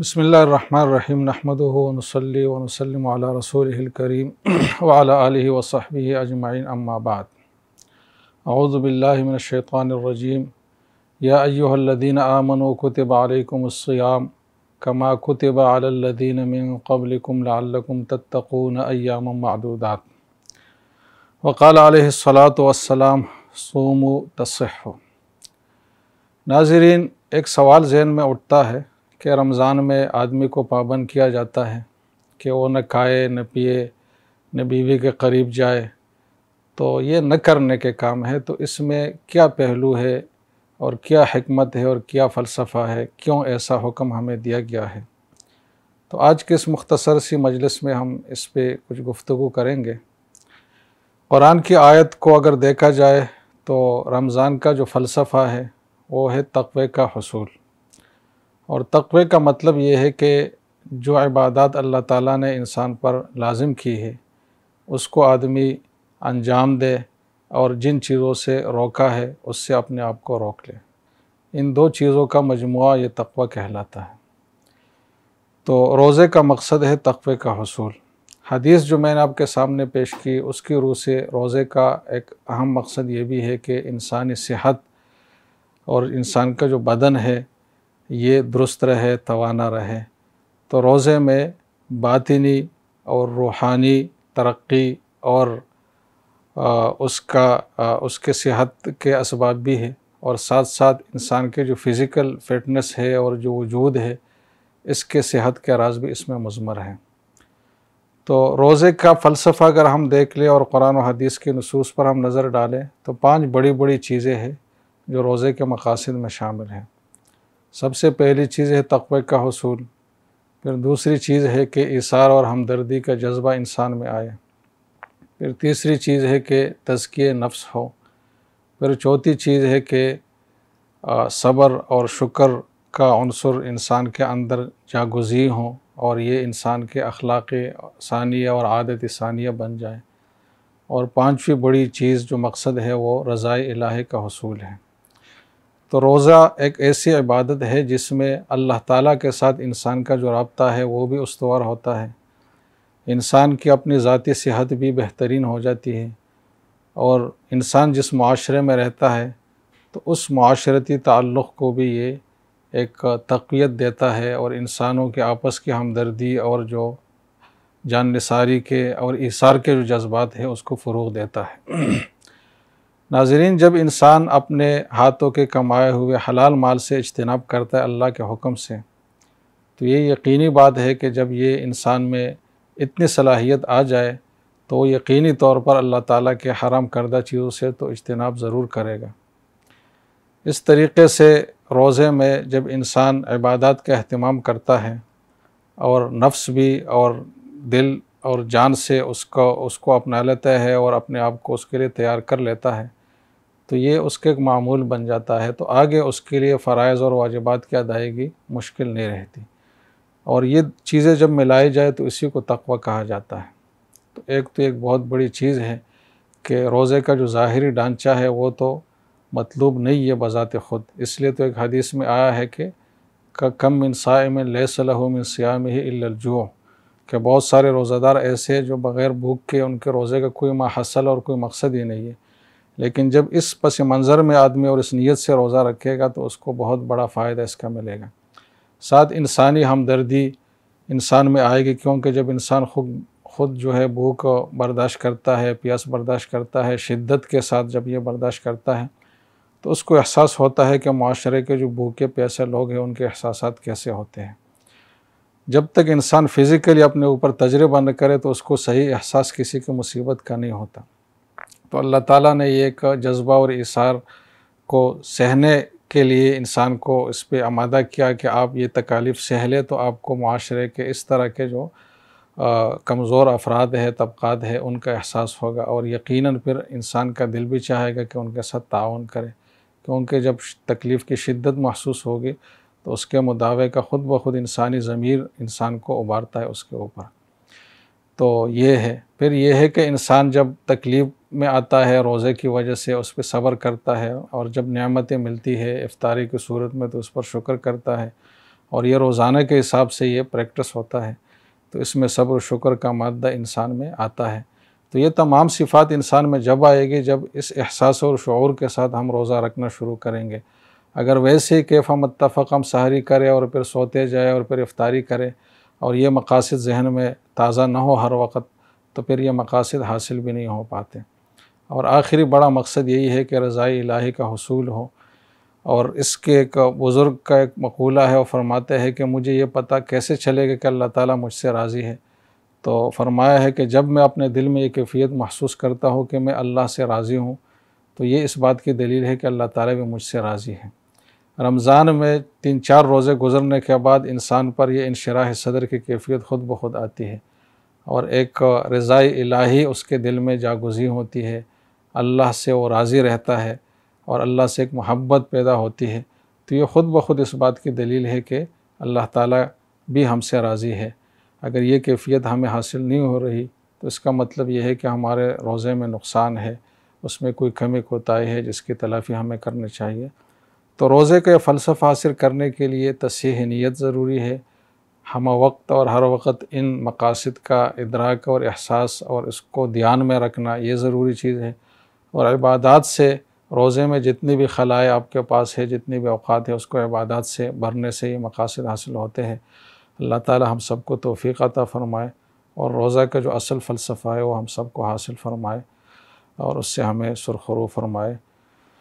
بسم اللہ الرحمن الرحیم نحمد ونصلی ونسلم علی رسول وعلی وعلّیہ وصحبہ اجمعین اما بعد اعوذ باللہ من الشیطان الرجیم یا ایوہ الذین آمنوا کتب علیکم الصیام کما کتب علی الذین من قبلکم لعلکم تتقون ایاما معدودات وقال علیہ الصلاة والسلام سومو تصحو ناظرین ایک سوال ذہن میں اٹھتا ہے کہ رمضان میں آدمی کو پابند کیا جاتا ہے کہ وہ نہ کھائے نہ پیے نہ بیوی کے قریب جائے تو یہ نہ کرنے کے کام ہے تو اس میں کیا پہلو ہے اور کیا حکمت ہے اور کیا فلسفہ ہے کیوں ایسا حکم ہمیں دیا گیا ہے تو آج کے اس مختصر سی مجلس میں ہم اس پہ کچھ گفتگو کریں گے قرآن کی آیت کو اگر دیکھا جائے تو رمضان کا جو فلسفہ ہے وہ ہے تقوی کا حصول اور تقوی کا مطلب یہ ہے کہ جو عبادات اللہ تعالیٰ نے انسان پر لازم کی ہے اس کو آدمی انجام دے اور جن چیزوں سے روکا ہے اس سے اپنے آپ کو روک لے ان دو چیزوں کا مجموعہ یہ تقوی کہلاتا ہے تو روزے کا مقصد ہے تقوی کا حصول حدیث جو میں نے آپ کے سامنے پیش کی اس کی روح سے روزے کا ایک اہم مقصد یہ بھی ہے کہ انسانی صحت اور انسان کا جو بدن ہے یہ درست رہے توانا رہے تو روزے میں باطنی اور روحانی ترقی اور اس کا اس کے صحت کے اسباب بھی ہے اور ساتھ ساتھ انسان کے جو فزیکل فٹنس ہے اور جو وجود ہے اس کے صحت کے راز بھی اس میں مضمر ہیں تو روزے کا فلسفہ اگر ہم دیکھ لیں اور قرآن و حدیث کے نصوص پر ہم نظر ڈالیں تو پانچ بڑی بڑی چیزیں ہیں جو روزے کے مقاصد میں شامل ہیں سب سے پہلی چیز ہے تقوی کا حصول پھر دوسری چیز ہے کہ اثار اور ہمدردی کا جذبہ انسان میں آئے پھر تیسری چیز ہے کہ تزکی نفس ہو پھر چوتھی چیز ہے کہ صبر اور شکر کا عنصر انسان کے اندر جاگزی ہوں اور یہ انسان کے اخلاق ثانیہ اور عادت ثانیہ بن جائیں اور پانچویں بڑی چیز جو مقصد ہے وہ رضائے الحہ کا حصول ہے تو روزہ ایک ایسی عبادت ہے جس میں اللہ تعالیٰ کے ساتھ انسان کا جو رابطہ ہے وہ بھی استوار ہوتا ہے انسان کی اپنی ذاتی صحت بھی بہترین ہو جاتی ہے اور انسان جس معاشرے میں رہتا ہے تو اس معاشرتی تعلق کو بھی یہ ایک تقویت دیتا ہے اور انسانوں کے آپس کی ہمدردی اور جو جان نثاری کے اور اثار کے جو جذبات ہیں اس کو فروغ دیتا ہے ناظرین جب انسان اپنے ہاتھوں کے کمائے ہوئے حلال مال سے اجتناب کرتا ہے اللہ کے حکم سے تو یہ یقینی بات ہے کہ جب یہ انسان میں اتنی صلاحیت آ جائے تو وہ یقینی طور پر اللہ تعالیٰ کے حرام کردہ چیزوں سے تو اجتناب ضرور کرے گا اس طریقے سے روزے میں جب انسان عبادات کا اہتمام کرتا ہے اور نفس بھی اور دل اور جان سے اس کو اس کو اپنا لیتا ہے اور اپنے آپ کو اس کے لیے تیار کر لیتا ہے تو یہ اس کے ایک معمول بن جاتا ہے تو آگے اس کے لیے فرائض اور واجبات کی ادائیگی مشکل نہیں رہتی اور یہ چیزیں جب ملائی جائے تو اسی کو تقوی کہا جاتا ہے تو ایک تو ایک بہت بڑی چیز ہے کہ روزے کا جو ظاہری ڈانچہ ہے وہ تو مطلوب نہیں ہے بذات خود اس لیے تو ایک حدیث میں آیا ہے کہ کم من سائم لے صلاح من سیام ہی الجو کہ بہت سارے روزہ دار ایسے جو بغیر بھوک کے ان کے روزے کا کوئی ماحصل اور کوئی مقصد ہی نہیں ہے لیکن جب اس پس منظر میں آدمی اور اس نیت سے روزہ رکھے گا تو اس کو بہت بڑا فائدہ اس کا ملے گا ساتھ انسانی ہمدردی انسان میں آئے گی کیونکہ جب انسان خود خود جو ہے بھوک برداشت کرتا ہے پیاس برداشت کرتا ہے شدت کے ساتھ جب یہ برداشت کرتا ہے تو اس کو احساس ہوتا ہے کہ معاشرے کے جو بھوکے پیاسے لوگ ہیں ان کے احساسات کیسے ہوتے ہیں جب تک انسان فزیکلی اپنے اوپر تجربہ نہ کرے تو اس کو صحیح احساس کسی کی مصیبت کا نہیں ہوتا تو اللہ تعالیٰ نے یہ ایک جذبہ اور اثار کو سہنے کے لیے انسان کو اس پہ آمادہ کیا کہ آپ یہ تکالیف سہ تو آپ کو معاشرے کے اس طرح کے جو کمزور افراد ہے طبقات ہے ان کا احساس ہوگا اور یقیناً پھر انسان کا دل بھی چاہے گا کہ ان کے ساتھ تعاون کریں کیونکہ جب تکلیف کی شدت محسوس ہوگی تو اس کے کا خود بخود انسانی ضمیر انسان کو ابارتا ہے اس کے اوپر تو یہ ہے پھر یہ ہے کہ انسان جب تکلیف میں آتا ہے روزے کی وجہ سے اس پہ صبر کرتا ہے اور جب نعمتیں ملتی ہے افطاری کی صورت میں تو اس پر شکر کرتا ہے اور یہ روزانہ کے حساب سے یہ پریکٹس ہوتا ہے تو اس میں صبر و شکر کا مادہ انسان میں آتا ہے تو یہ تمام صفات انسان میں جب آئے گی جب اس احساس اور شعور کے ساتھ ہم روزہ رکھنا شروع کریں گے اگر ویسے ہی کیفا متفق ہم سحری کرے اور پھر سوتے جائے اور پھر افطاری کرے اور یہ مقاصد ذہن میں تازہ نہ ہو ہر وقت تو پھر یہ مقاصد حاصل بھی نہیں ہو پاتے اور آخری بڑا مقصد یہی ہے کہ رضائی الہی کا حصول ہو اور اس کے ایک بزرگ کا ایک مقولہ ہے وہ فرماتے ہیں کہ مجھے یہ پتہ کیسے چلے گا کہ اللہ تعالیٰ مجھ سے راضی ہے تو فرمایا ہے کہ جب میں اپنے دل میں یہ کیفیت محسوس کرتا ہوں کہ میں اللہ سے راضی ہوں تو یہ اس بات کی دلیل ہے کہ اللہ تعالیٰ بھی مجھ سے راضی ہے رمضان میں تین چار روزے گزرنے کے بعد انسان پر یہ انشراح صدر کی کیفیت خود بخود آتی ہے اور ایک رضائی الہی اس کے دل میں جاگزی ہوتی ہے اللہ سے وہ راضی رہتا ہے اور اللہ سے ایک محبت پیدا ہوتی ہے تو یہ خود بخود اس بات کی دلیل ہے کہ اللہ تعالیٰ بھی ہم سے راضی ہے اگر یہ کیفیت ہمیں حاصل نہیں ہو رہی تو اس کا مطلب یہ ہے کہ ہمارے روزے میں نقصان ہے اس میں کوئی کمی کوتاہی ہے جس کی تلافی ہمیں کرنی چاہیے تو روزے کا فلسفہ حاصل کرنے کے لیے تصحیح نیت ضروری ہے ہم وقت اور ہر وقت ان مقاصد کا ادراک اور احساس اور اس کو دھیان میں رکھنا یہ ضروری چیز ہے اور عبادات سے روزے میں جتنی بھی خلائے آپ کے پاس ہے جتنی بھی اوقات ہے اس کو عبادات سے بھرنے سے یہ مقاصد حاصل ہوتے ہیں اللہ تعالی ہم سب کو توفیق عطا فرمائے اور روزہ کا جو اصل فلسفہ ہے وہ ہم سب کو حاصل فرمائے اور اس سے ہمیں سرخرو فرمائے